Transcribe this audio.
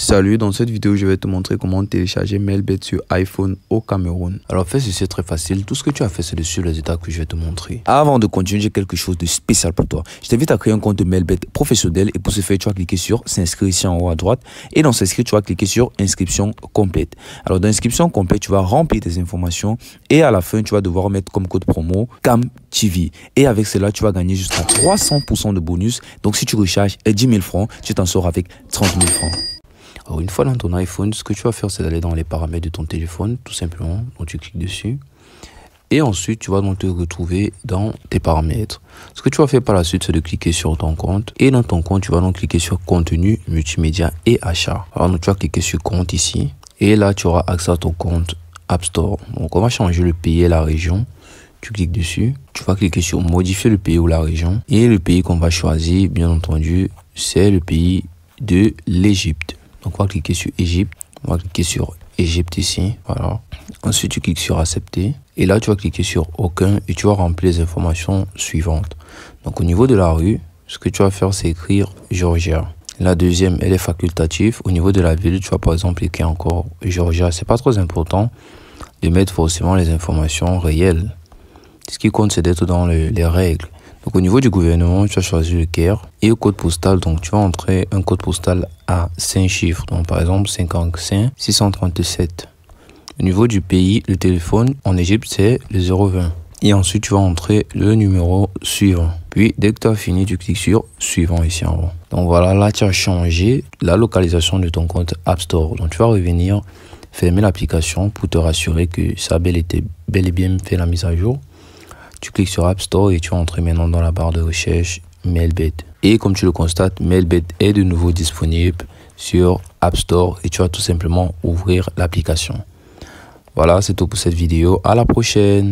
Salut, dans cette vidéo, je vais te montrer comment télécharger MailBet sur iPhone au Cameroun. Alors, fais ceci très facile. Tout ce que tu as fait, c'est de suivre les étapes que je vais te montrer. Avant de continuer, j'ai quelque chose de spécial pour toi. Je t'invite à créer un compte MailBet professionnel et pour ce faire, tu vas cliquer sur s'inscrire ici en haut à droite et dans s'inscrire, tu vas cliquer sur inscription complète. Alors, dans inscription complète, tu vas remplir tes informations et à la fin, tu vas devoir mettre comme code promo CAM TV. Et avec cela, tu vas gagner jusqu'à 300% de bonus. Donc, si tu recharges 10 000 francs, tu t'en sors avec 30 000 francs. Alors, une fois dans ton iPhone, ce que tu vas faire, c'est d'aller dans les paramètres de ton téléphone, tout simplement. Donc, tu cliques dessus. Et ensuite, tu vas donc te retrouver dans tes paramètres. Ce que tu vas faire par la suite, c'est de cliquer sur ton compte. Et dans ton compte, tu vas donc cliquer sur contenu, multimédia et achat. Alors, donc, tu vas cliquer sur compte ici. Et là, tu auras accès à ton compte App Store. Donc, on va changer le pays et la région. Tu cliques dessus. Tu vas cliquer sur modifier le pays ou la région. Et le pays qu'on va choisir, bien entendu, c'est le pays de l'Égypte. Donc on va cliquer sur Égypte. On va cliquer sur Égypte ici. Voilà. Ensuite, tu cliques sur Accepter. Et là, tu vas cliquer sur Aucun et tu vas remplir les informations suivantes. Donc au niveau de la rue, ce que tu vas faire, c'est écrire Georgia. La deuxième, elle est facultative. Au niveau de la ville, tu vas par exemple écrire encore Georgia. C'est pas trop important de mettre forcément les informations réelles. Ce qui compte, c'est d'être dans les règles au niveau du gouvernement, tu as choisi le Caire et au code postal. Donc tu vas entrer un code postal à 5 chiffres. Donc par exemple 55 637. Au niveau du pays, le téléphone en Égypte c'est le 020. Et ensuite tu vas entrer le numéro suivant. Puis dès que tu as fini, tu cliques sur suivant ici en haut. Donc voilà, là tu as changé la localisation de ton compte App Store. Donc tu vas revenir fermer l'application pour te rassurer que ça a bel et bien fait la mise à jour tu cliques sur App Store et tu entres maintenant dans la barre de recherche Mailbed. Et comme tu le constates, Mailbed est de nouveau disponible sur App Store et tu vas tout simplement ouvrir l'application. Voilà, c'est tout pour cette vidéo. À la prochaine.